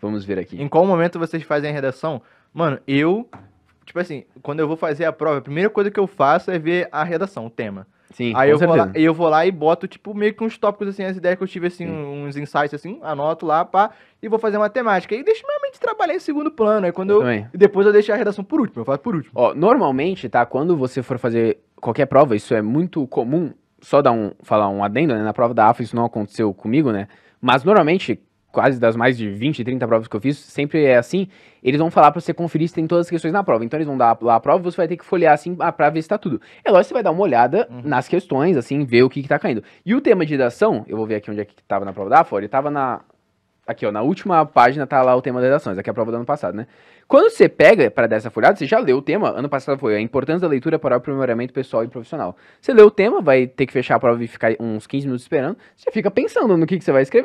Vamos ver aqui. Em qual momento vocês fazem a redação? Mano, eu. Tipo assim, quando eu vou fazer a prova, a primeira coisa que eu faço é ver a redação, o tema. Sim, aí eu vou, lá, eu vou lá e boto, tipo, meio que uns tópicos, assim, as ideias que eu tive, assim, Sim. uns insights, assim, anoto lá, pá, e vou fazer matemática. E deixo minha mente trabalhar em segundo plano. Aí quando eu. eu depois eu deixo a redação por último, eu faço por último. Ó, normalmente, tá? Quando você for fazer qualquer prova, isso é muito comum, só dar um, falar um adendo, né? Na prova da AFA isso não aconteceu comigo, né? Mas normalmente, quase das mais de 20, 30 provas que eu fiz, sempre é assim, eles vão falar para você conferir se tem todas as questões na prova. Então eles vão dar lá a prova, você vai ter que folhear assim ah, para ver se tá tudo. É lógico, você vai dar uma olhada uhum. nas questões, assim, ver o que que tá caindo. E o tema de redação, eu vou ver aqui onde é que tava na prova da ele tava na aqui ó, na última página tá lá o tema das redações, aqui é a prova do ano passado, né? Quando você pega para dar essa folhada, você já leu o tema, ano passado foi a importância da leitura para o aprimoramento pessoal e profissional. Você leu o tema, vai ter que fechar a prova e ficar uns 15 minutos esperando, você fica pensando no que, que você vai escrever, né?